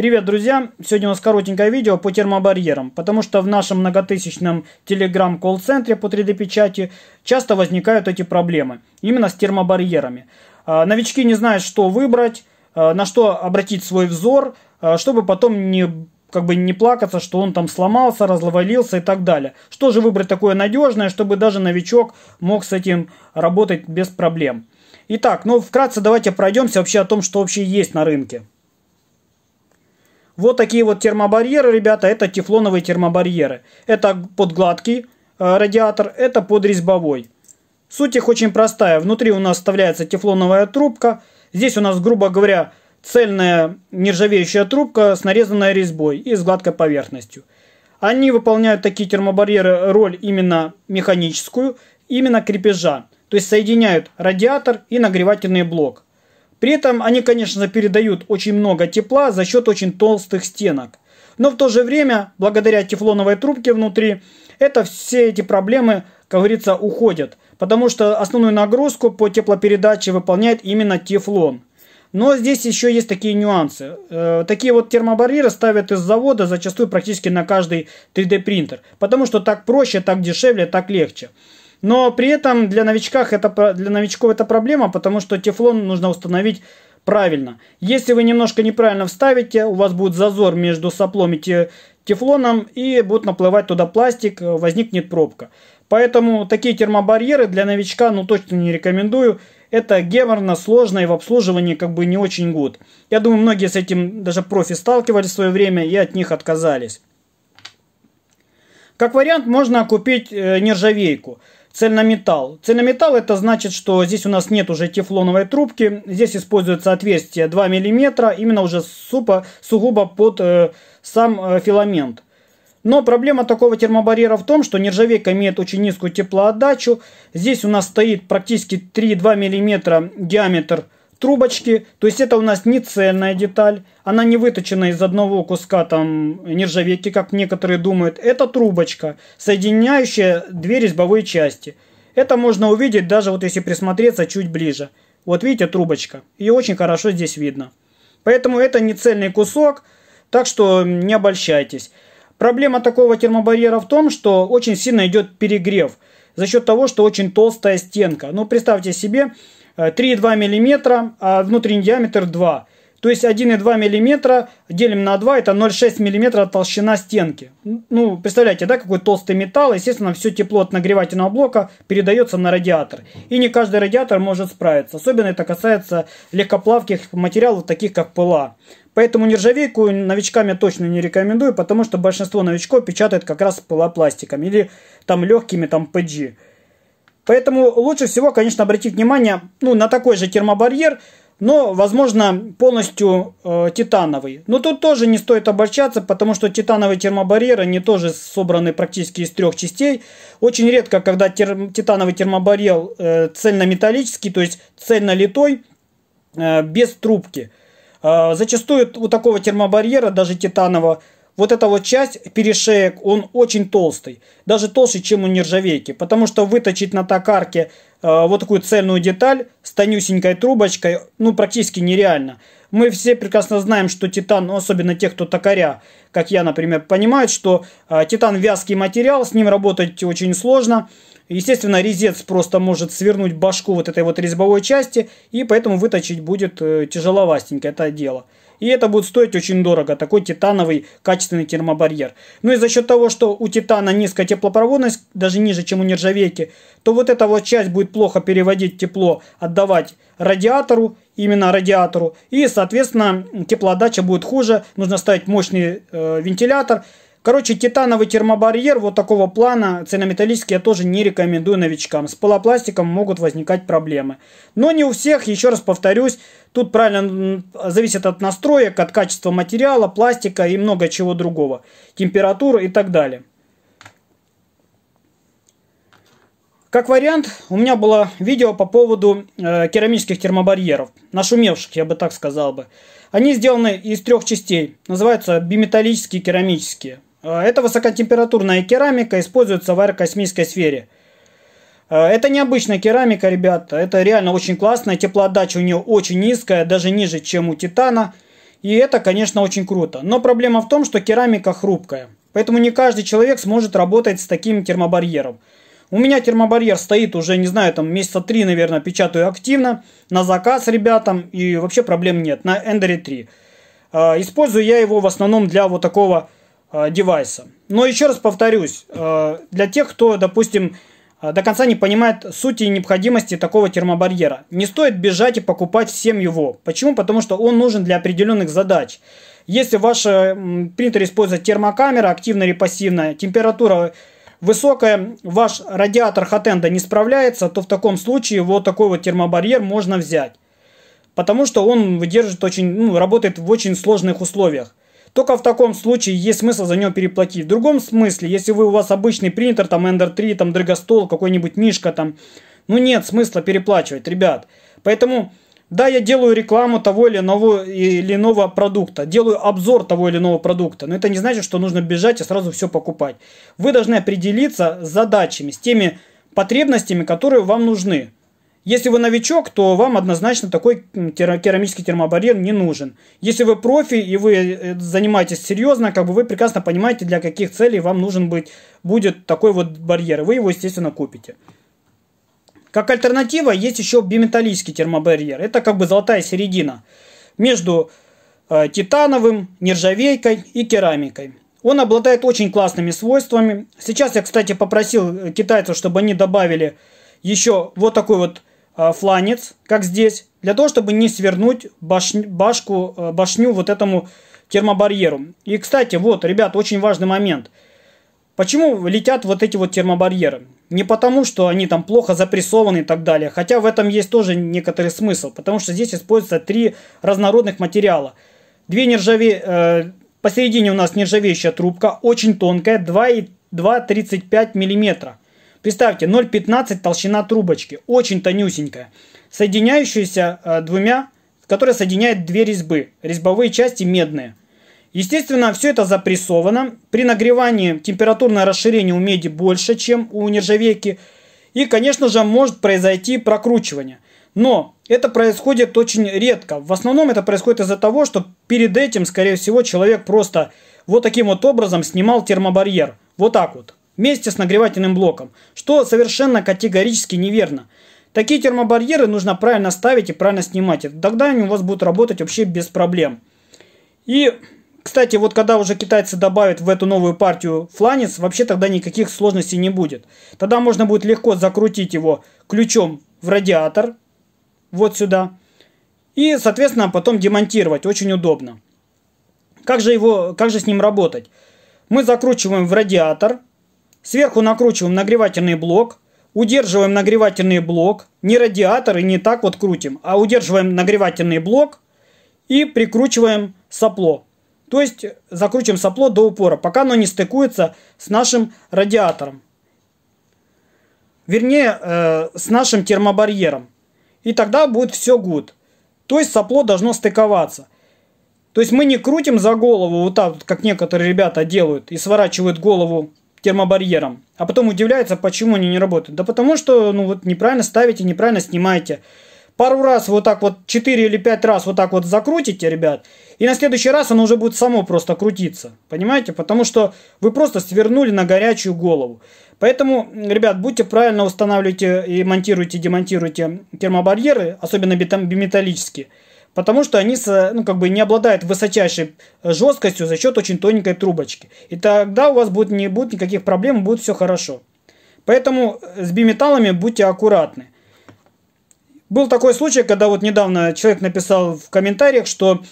Привет, друзья! Сегодня у нас коротенькое видео по термобарьерам, потому что в нашем многотысячном телеграм-колл-центре по 3D-печати часто возникают эти проблемы, именно с термобарьерами. А, новички не знают, что выбрать, а, на что обратить свой взор, а, чтобы потом не как бы не плакаться, что он там сломался, развалился и так далее. Что же выбрать такое надежное, чтобы даже новичок мог с этим работать без проблем? Итак, ну вкратце давайте пройдемся вообще о том, что вообще есть на рынке. Вот такие вот термобарьеры, ребята, это тефлоновые термобарьеры. Это под гладкий э, радиатор, это под резьбовой. Суть их очень простая. Внутри у нас вставляется тефлоновая трубка. Здесь у нас, грубо говоря, цельная нержавеющая трубка с нарезанной резьбой и с гладкой поверхностью. Они выполняют такие термобарьеры роль именно механическую, именно крепежа. То есть соединяют радиатор и нагревательный блок. При этом они, конечно, передают очень много тепла за счет очень толстых стенок. Но в то же время, благодаря тефлоновой трубке внутри, это все эти проблемы, как говорится, уходят. Потому что основную нагрузку по теплопередаче выполняет именно тефлон. Но здесь еще есть такие нюансы. Э, такие вот термобарьеры ставят из завода зачастую практически на каждый 3D принтер. Потому что так проще, так дешевле, так легче. Но при этом для, новичках это, для новичков это проблема, потому что тефлон нужно установить правильно. Если вы немножко неправильно вставите, у вас будет зазор между соплом и тефлоном, и будет наплывать туда пластик, возникнет пробка. Поэтому такие термобарьеры для новичка, ну точно не рекомендую. Это геморно, сложно и в обслуживании как бы не очень гуд. Я думаю, многие с этим даже профи сталкивались в свое время и от них отказались. Как вариант, можно купить э, нержавейку цельнометалл. Цельнометалл это значит, что здесь у нас нет уже тефлоновой трубки, здесь используется отверстие 2 мм, именно уже супа сугубо под э, сам э, филамент. Но проблема такого термобарьера в том, что нержавейка имеет очень низкую теплоотдачу. Здесь у нас стоит практически 3-2 мм диаметр трубочки, то есть это у нас не цельная деталь, она не выточена из одного куска там нержавейки, как некоторые думают. Это трубочка, соединяющая две резьбовые части. Это можно увидеть даже вот если присмотреться чуть ближе. Вот видите, трубочка. Ее очень хорошо здесь видно. Поэтому это не цельный кусок, так что не обольщайтесь. Проблема такого термобарьера в том, что очень сильно идет перегрев за счет того, что очень толстая стенка. Ну, представьте себе, 3,2 э, мм, а внутренний диаметр 2 то есть 1,2 мм делим на 2, это 0,6 мм толщина стенки. Ну, представляете, да, какой толстый металл. Естественно, все тепло от нагревательного блока передается на радиатор. И не каждый радиатор может справиться. Особенно это касается легкоплавких материалов, таких как пла Поэтому нержавейку новичкам я точно не рекомендую, потому что большинство новичков печатают как раз пла пылопластиком или там легкими там PG. Поэтому лучше всего, конечно, обратить внимание ну, на такой же термобарьер, но, возможно, полностью э, титановый. Но тут тоже не стоит обольщаться, потому что титановые термобарьеры, они тоже собраны практически из трех частей. Очень редко, когда тер, титановый термобарьер э, цельнометаллический, то есть цельнолитой, э, без трубки. Э, зачастую у такого термобарьера, даже титанового, вот эта вот часть, перешеек, он очень толстый. Даже толще, чем у нержавейки. Потому что выточить на токарке э, вот такую цельную деталь с тонюсенькой трубочкой, ну, практически нереально. Мы все прекрасно знаем, что титан, ну, особенно те, кто токаря, как я, например, понимают, что э, титан вязкий материал, с ним работать очень сложно. Естественно, резец просто может свернуть башку вот этой вот резьбовой части, и поэтому выточить будет э, тяжеловастенько это дело. И это будет стоить очень дорого, такой титановый качественный термобарьер. Ну и за счет того, что у титана низкая теплопроводность, даже ниже, чем у нержавейки, то вот эта вот часть будет плохо переводить тепло, отдавать радиатору, именно радиатору. И, соответственно, теплоотдача будет хуже, нужно ставить мощный э, вентилятор. Короче, титановый термобарьер вот такого плана, цельнометаллический, я тоже не рекомендую новичкам. С полопластиком могут возникать проблемы. Но не у всех, еще раз повторюсь, тут правильно зависит от настроек, от качества материала, пластика и много чего другого. Температуры и так далее. Как вариант, у меня было видео по поводу э, керамических термобарьеров, нашумевших, я бы так сказал бы. Они сделаны из трех частей, называются биметаллические керамические. Э, эта высокотемпературная керамика используется в аэрокосмической сфере. Э, это необычная керамика, ребята. Это реально очень классная. Теплоотдача у нее очень низкая, даже ниже, чем у титана. И это, конечно, очень круто. Но проблема в том, что керамика хрупкая. Поэтому не каждый человек сможет работать с таким термобарьером. У меня термобарьер стоит уже, не знаю, там месяца три, наверное, печатаю активно. На заказ ребятам и вообще проблем нет. На Эндере 3. Э, использую я его в основном для вот такого Э, девайса. Но еще раз повторюсь, э, для тех, кто, допустим, э, до конца не понимает сути и необходимости такого термобарьера. Не стоит бежать и покупать всем его. Почему? Потому что он нужен для определенных задач. Если ваш принтер использует термокамера, активная или пассивная, температура высокая, ваш радиатор хатенда не справляется, то в таком случае вот такой вот термобарьер можно взять. Потому что он выдержит очень, ну, работает в очень сложных условиях. Только в таком случае есть смысл за него переплатить. В другом смысле, если вы у вас обычный принтер, там Ender 3, там Драгостол, какой-нибудь Мишка, там, ну нет смысла переплачивать, ребят. Поэтому, да, я делаю рекламу того или иного, или иного продукта, делаю обзор того или иного продукта, но это не значит, что нужно бежать и сразу все покупать. Вы должны определиться с задачами, с теми потребностями, которые вам нужны. Если вы новичок, то вам однозначно такой керамический термобарьер не нужен. Если вы профи и вы э, занимаетесь серьезно, как бы вы прекрасно понимаете, для каких целей вам нужен быть, будет такой вот барьер. Вы его, естественно, купите. Как альтернатива есть еще биметаллический термобарьер. Это как бы золотая середина между э, титановым, нержавейкой и керамикой. Он обладает очень классными свойствами. Сейчас я, кстати, попросил э, китайцев, чтобы они добавили еще вот такой вот Э, фланец, как здесь, для того, чтобы не свернуть баш... башку, э, башню вот этому термобарьеру. И, кстати, вот, ребят, очень важный момент. Почему летят вот эти вот термобарьеры? Не потому, что они там плохо запрессованы и так далее, хотя в этом есть тоже некоторый смысл, потому что здесь используются три разнородных материала. Две нержаве... Э, посередине у нас нержавеющая трубка, очень тонкая, 2,35 мм. Представьте, 0,15 толщина трубочки, очень тонюсенькая, соединяющаяся э, двумя, которая соединяет две резьбы, резьбовые части медные. Естественно, все это запрессовано. При нагревании температурное расширение у меди больше, чем у нержавейки. И, конечно же, может произойти прокручивание. Но это происходит очень редко. В основном это происходит из-за того, что перед этим, скорее всего, человек просто вот таким вот образом снимал термобарьер. Вот так вот вместе с нагревательным блоком, что совершенно категорически неверно. Такие термобарьеры нужно правильно ставить и правильно снимать. Тогда они у вас будут работать вообще без проблем. И, кстати, вот когда уже китайцы добавят в эту новую партию фланец, вообще тогда никаких сложностей не будет. Тогда можно будет легко закрутить его ключом в радиатор, вот сюда, и, соответственно, потом демонтировать. Очень удобно. Как же, его, как же с ним работать? Мы закручиваем в радиатор, Сверху накручиваем нагревательный блок, удерживаем нагревательный блок, не радиатор и не так вот крутим, а удерживаем нагревательный блок и прикручиваем сопло. То есть закручиваем сопло до упора, пока оно не стыкуется с нашим радиатором. Вернее, э, с нашим термобарьером. И тогда будет все good. То есть сопло должно стыковаться. То есть мы не крутим за голову вот так, как некоторые ребята делают, и сворачивают голову термобарьером. А потом удивляется, почему они не работают. Да потому что ну, вот неправильно ставите, неправильно снимаете. Пару раз вот так вот, 4 или 5 раз вот так вот закрутите, ребят, и на следующий раз оно уже будет само просто крутиться. Понимаете? Потому что вы просто свернули на горячую голову. Поэтому, ребят, будьте правильно устанавливайте и монтируйте, демонтируйте термобарьеры, особенно биметаллические потому что они ну, как бы не обладают высочайшей э, жесткостью за счет очень тоненькой трубочки. И тогда у вас будет, не будет никаких проблем, будет все хорошо. Поэтому э, с биметаллами будьте аккуратны. Был такой случай, когда вот недавно человек написал в комментариях, что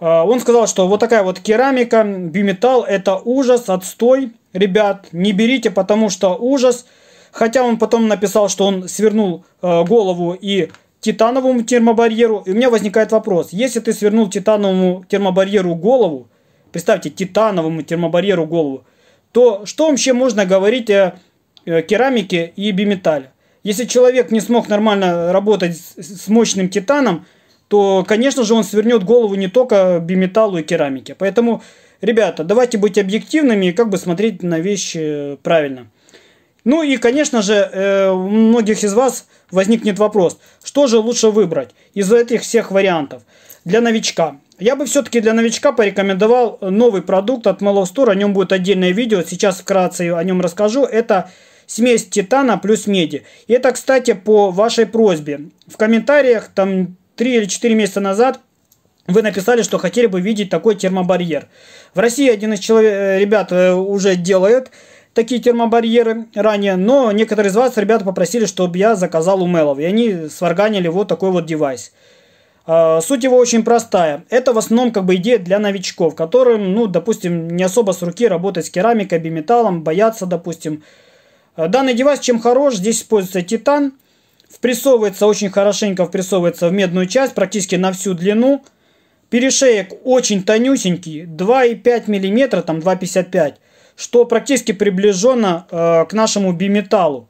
э, он сказал, что вот такая вот керамика, биметалл – это ужас, отстой. Ребят, не берите, потому что ужас. Хотя он потом написал, что он свернул э, голову и титановому термобарьеру. И у меня возникает вопрос. Если ты свернул титановому термобарьеру голову, представьте, титановому термобарьеру голову, то что вообще можно говорить о э, керамике и биметалле? Если человек не смог нормально работать с мощным титаном, то, конечно же, он свернет голову не только биметаллу и керамике. Поэтому, ребята, давайте быть объективными и как бы смотреть на вещи э, правильно. Ну и, конечно же, э, у многих из вас возникнет вопрос, что же лучше выбрать из этих всех вариантов для новичка. Я бы все-таки для новичка порекомендовал новый продукт от Mellow Store, о нем будет отдельное видео, сейчас вкратце о нем расскажу. Это смесь титана плюс меди. И это, кстати, по вашей просьбе. В комментариях там 3 или 4 месяца назад вы написали, что хотели бы видеть такой термобарьер. В России один из человек, э, ребят э, уже делает такие термобарьеры ранее, но некоторые из вас, ребята, попросили, чтобы я заказал у Мелов, и они сварганили вот такой вот девайс. А, суть его очень простая. Это в основном как бы идея для новичков, которым, ну, допустим, не особо с руки работать с керамикой, биметаллом, боятся, допустим. А, данный девайс чем хорош, здесь используется титан, впрессовывается очень хорошенько, впрессовывается в медную часть, практически на всю длину. Перешеек очень тонюсенький, 2,5 мм, там 2,55 мм что практически приближенно э, к нашему биметаллу.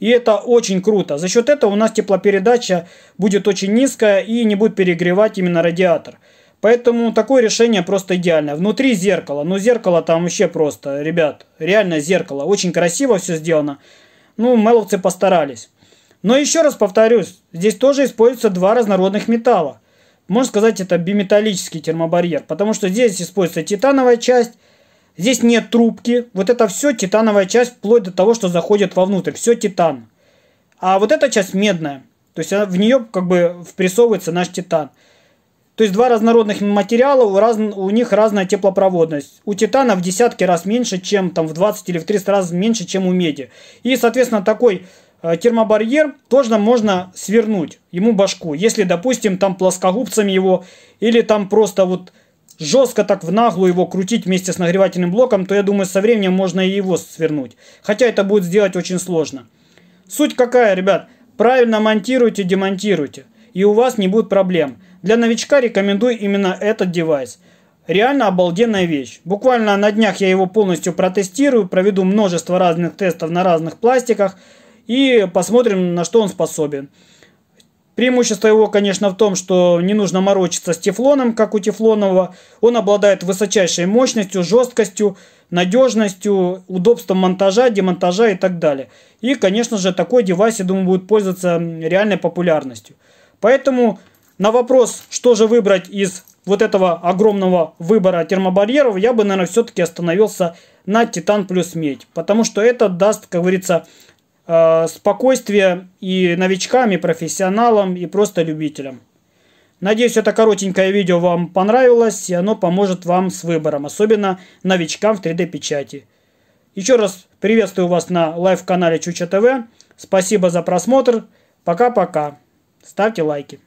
И это очень круто. За счет этого у нас теплопередача будет очень низкая и не будет перегревать именно радиатор. Поэтому такое решение просто идеальное. Внутри зеркало. Ну, зеркало там вообще просто, ребят. Реально зеркало. Очень красиво все сделано. Ну, меловцы постарались. Но еще раз повторюсь, здесь тоже используются два разнородных металла. Можно сказать, это биметаллический термобарьер. Потому что здесь используется титановая часть Здесь нет трубки. Вот это все титановая часть, вплоть до того, что заходит вовнутрь. Все титан. А вот эта часть медная. То есть в нее как бы впрессовывается наш титан. То есть два разнородных материала, у раз, у них разная теплопроводность. У титана в десятки раз меньше, чем там в 20 или в 300 раз меньше, чем у меди. И, соответственно, такой э, термобарьер тоже можно свернуть ему башку. Если, допустим, там плоскогубцами его или там просто вот жестко так в наглую его крутить вместе с нагревательным блоком, то я думаю, со временем можно и его свернуть. Хотя это будет сделать очень сложно. Суть какая, ребят? Правильно монтируйте, демонтируйте. И у вас не будет проблем. Для новичка рекомендую именно этот девайс. Реально обалденная вещь. Буквально на днях я его полностью протестирую, проведу множество разных тестов на разных пластиках и посмотрим, на что он способен. Преимущество его, конечно, в том, что не нужно морочиться с тефлоном, как у тефлонового. Он обладает высочайшей мощностью, жесткостью, надежностью, удобством монтажа, демонтажа и так далее. И, конечно же, такой девайс, я думаю, будет пользоваться реальной популярностью. Поэтому на вопрос, что же выбрать из вот этого огромного выбора термобарьеров, я бы, наверное, все-таки остановился на Титан плюс медь. Потому что это даст, как говорится, Э, спокойствия и новичкам, и профессионалам, и просто любителям. Надеюсь, это коротенькое видео вам понравилось, и оно поможет вам с выбором, особенно новичкам в 3D-печати. Еще раз приветствую вас на лайв-канале Чуча ТВ. Спасибо за просмотр. Пока-пока. Ставьте лайки.